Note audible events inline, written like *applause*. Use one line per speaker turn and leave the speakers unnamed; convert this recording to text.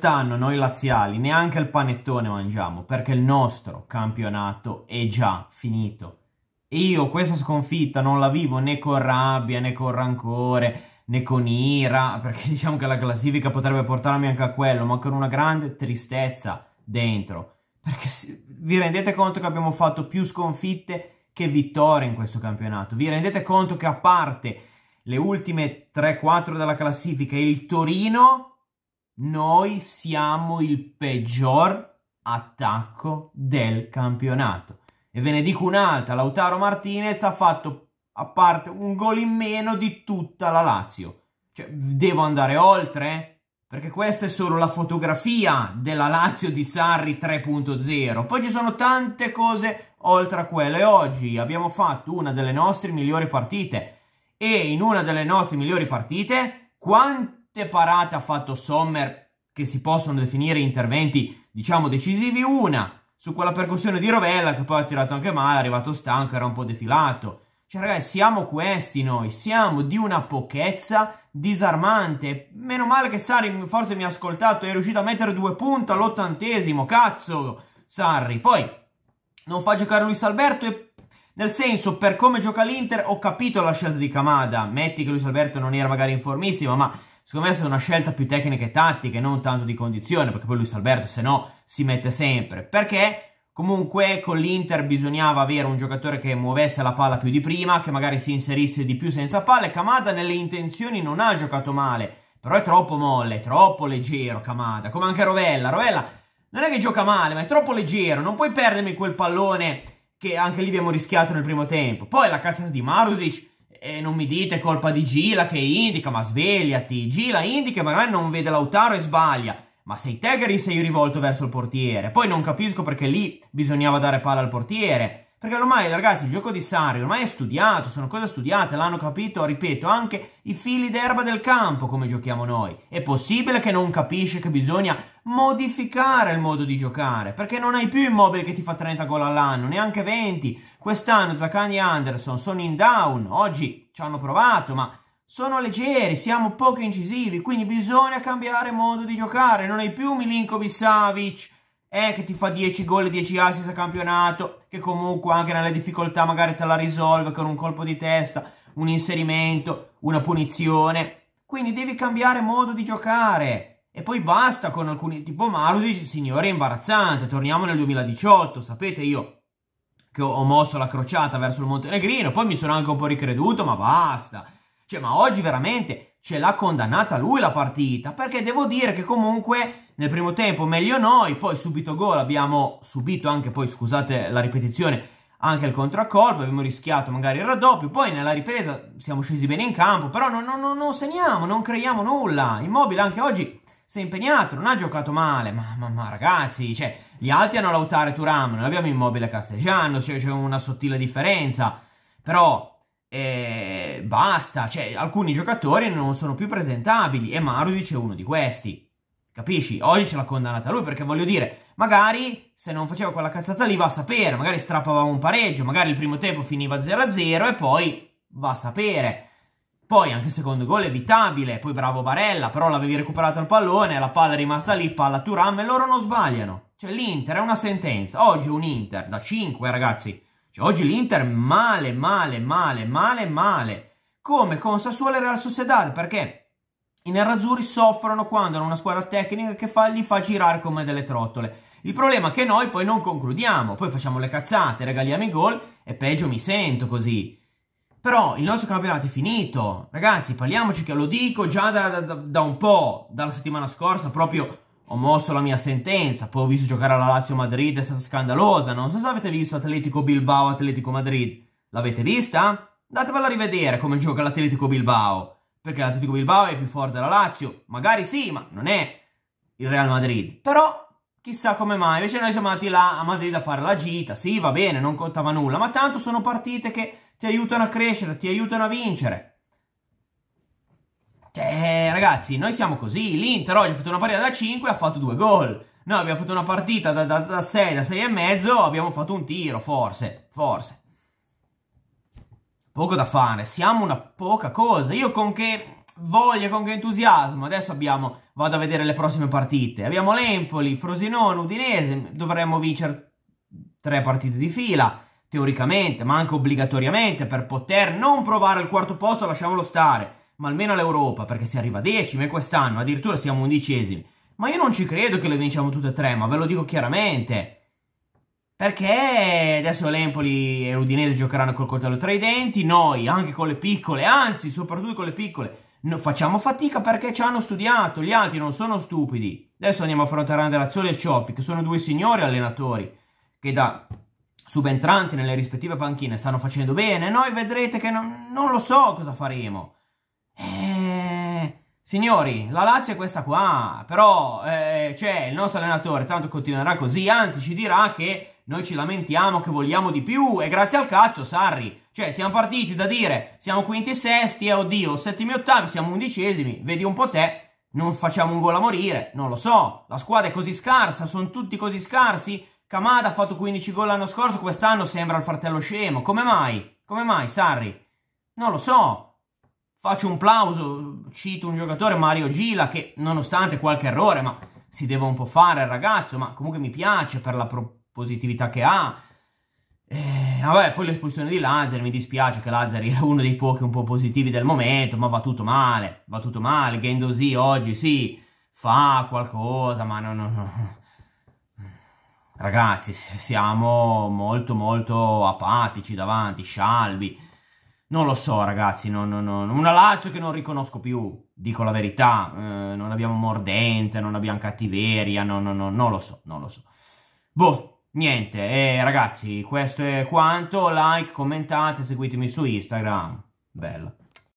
quest'anno noi laziali neanche il panettone mangiamo perché il nostro campionato è già finito. E io questa sconfitta non la vivo né con rabbia né con rancore né con ira, *laughs* perché diciamo che la classifica potrebbe portarmi anche a quello, ma con una grande tristezza dentro. Perché vi rendete conto che abbiamo fatto più sconfitte che vittorie in questo campionato? Vi rendete conto che a parte le ultime 3-4 della classifica e il Torino, noi siamo il peggior attacco del campionato. E ve ne dico un'altra, Lautaro Martinez ha fatto a parte un gol in meno di tutta la Lazio. Cioè, devo andare oltre? Perché questa è solo la fotografia della Lazio di Sarri 3.0. Poi ci sono tante cose oltre a quelle. Oggi abbiamo fatto una delle nostre migliori partite. E in una delle nostre migliori partite, quanti quante parate ha fatto Sommer che si possono definire interventi, diciamo, decisivi? Una, su quella percussione di Rovella che poi ha tirato anche male, è arrivato stanco, era un po' defilato. Cioè, ragazzi, siamo questi noi, siamo di una pochezza disarmante. Meno male che Sarri forse mi ha ascoltato, è riuscito a mettere due punte all'ottantesimo, cazzo, Sarri. Poi, non fa giocare Luis Alberto e... Nel senso, per come gioca l'Inter, ho capito la scelta di Camada. Metti che Luis Alberto non era magari in formissima, ma Secondo me è stata una scelta più tecnica e tattica e non tanto di condizione, perché poi Luis Alberto se no si mette sempre. Perché comunque con l'Inter bisognava avere un giocatore che muovesse la palla più di prima, che magari si inserisse di più senza palle. Camada nelle intenzioni non ha giocato male, però è troppo molle, troppo leggero Camada, come anche Rovella. Rovella non è che gioca male, ma è troppo leggero, non puoi perdermi quel pallone che anche lì abbiamo rischiato nel primo tempo. Poi la cazzata di Marusic e non mi dite colpa di Gila che indica, ma svegliati. Gila indica e magari non vede Lautaro e sbaglia. Ma sei te che sei rivolto verso il portiere. Poi non capisco perché lì bisognava dare palla al portiere. Perché ormai, ragazzi, il gioco di Sarri ormai è studiato, sono cose studiate, l'hanno capito, ripeto, anche i fili d'erba del campo come giochiamo noi. È possibile che non capisci che bisogna modificare il modo di giocare, perché non hai più Immobile che ti fa 30 gol all'anno, neanche 20. Quest'anno Zaccagni e Anderson sono in down, oggi ci hanno provato, ma sono leggeri, siamo poco incisivi, quindi bisogna cambiare modo di giocare. Non hai più Milinkovic Savic, eh, che ti fa 10 gol e 10 assist a campionato, che comunque anche nelle difficoltà magari te la risolve con un colpo di testa, un inserimento, una punizione. Quindi devi cambiare modo di giocare. E poi basta con alcuni, tipo Maru dice, signore, imbarazzante, torniamo nel 2018, sapete io che ho mosso la crociata verso il Montenegrino, poi mi sono anche un po' ricreduto, ma basta. Cioè, ma oggi veramente ce l'ha condannata lui la partita, perché devo dire che comunque nel primo tempo meglio noi, poi subito gol, abbiamo subito anche poi, scusate la ripetizione, anche il contraccolpo, abbiamo rischiato magari il raddoppio, poi nella ripresa siamo scesi bene in campo, però non, non, non segniamo, non creiamo nulla. Immobile anche oggi si è impegnato, non ha giocato male, ma, ma, ma ragazzi, cioè, gli altri hanno Lautare Turam, noi abbiamo Immobile Castellano, cioè, c'è una sottile differenza, però eh, basta, cioè, alcuni giocatori non sono più presentabili e Marudic è uno di questi, capisci? Oggi ce l'ha condannata lui perché voglio dire, magari se non faceva quella cazzata lì va a sapere, magari strappavamo un pareggio, magari il primo tempo finiva 0-0 e poi va a sapere. Poi anche il secondo gol evitabile, poi bravo Barella, però l'avevi recuperato il pallone, la palla è rimasta lì, palla Turam e loro non sbagliano. Cioè l'Inter è una sentenza, oggi un Inter da 5 ragazzi. Cioè oggi l'Inter male, male, male, male, male. Come con Sassuolo e Real Sociedad, perché i nerazzurri soffrono quando hanno una squadra tecnica che fa, li fa girare come delle trottole. Il problema è che noi poi non concludiamo, poi facciamo le cazzate, regaliamo i gol e peggio mi sento così. Però il nostro campionato è finito. Ragazzi, parliamoci che lo dico già da, da, da un po', dalla settimana scorsa, proprio ho mosso la mia sentenza. Poi ho visto giocare alla Lazio Madrid, è stata scandalosa. Non so se avete visto Atletico Bilbao, Atletico Madrid. L'avete vista? Datevela a rivedere come gioca l'Atletico Bilbao. Perché l'Atletico Bilbao è più forte della Lazio. Magari sì, ma non è il Real Madrid. Però chissà come mai. Invece noi siamo andati là a Madrid a fare la gita. Sì, va bene, non contava nulla. Ma tanto sono partite che ti aiutano a crescere, ti aiutano a vincere. Cioè, ragazzi, noi siamo così. L'Inter oggi ha fatto una partita da 5 e ha fatto due gol. Noi abbiamo fatto una partita da, da, da 6, da 6 e mezzo, abbiamo fatto un tiro, forse, forse. Poco da fare, siamo una poca cosa. Io con che voglia, con che entusiasmo, adesso abbiamo, vado a vedere le prossime partite. Abbiamo l'Empoli, Frosinone, Udinese, dovremmo vincere tre partite di fila teoricamente, ma anche obbligatoriamente, per poter non provare al quarto posto, lasciamolo stare, ma almeno all'Europa, perché si arriva a decime quest'anno, addirittura siamo undicesimi. Ma io non ci credo che le vinciamo tutte e tre, ma ve lo dico chiaramente. Perché adesso l'Empoli e l'Udinese giocheranno col coltello tra i denti, noi anche con le piccole, anzi soprattutto con le piccole, no, facciamo fatica perché ci hanno studiato, gli altri non sono stupidi. Adesso andiamo a affrontare Anderazzoli e Cioffi, che sono due signori allenatori, che da subentranti nelle rispettive panchine stanno facendo bene, noi vedrete che non, non lo so cosa faremo. Eh, signori, la Lazio è questa qua, però eh, cioè, il nostro allenatore tanto continuerà così, anzi ci dirà che noi ci lamentiamo che vogliamo di più e grazie al cazzo Sarri, cioè siamo partiti da dire siamo quinti e sesti e oddio, settimi e ottavi, siamo undicesimi, vedi un po' te, non facciamo un gol a morire, non lo so, la squadra è così scarsa, sono tutti così scarsi, Kamada ha fatto 15 gol l'anno scorso, quest'anno sembra il fratello scemo. Come mai? Come mai, Sarri? Non lo so. Faccio un plauso, cito un giocatore, Mario Gila, che nonostante qualche errore, ma si deve un po' fare il ragazzo, ma comunque mi piace per la propositività che ha. Eh, vabbè, poi l'espulsione di Lazzari, mi dispiace che Lazzari è uno dei pochi un po' positivi del momento, ma va tutto male, va tutto male. Gendosi oggi sì, fa qualcosa, ma no, no, no Ragazzi, siamo molto molto apatici davanti, scialbi. Non lo so ragazzi, no, no, no. una Lazio che non riconosco più, dico la verità. Eh, non abbiamo mordente, non abbiamo cattiveria, no, no, no, non lo so, non lo so. Boh, niente, eh, ragazzi, questo è quanto. Like, commentate, seguitemi su Instagram. Bella.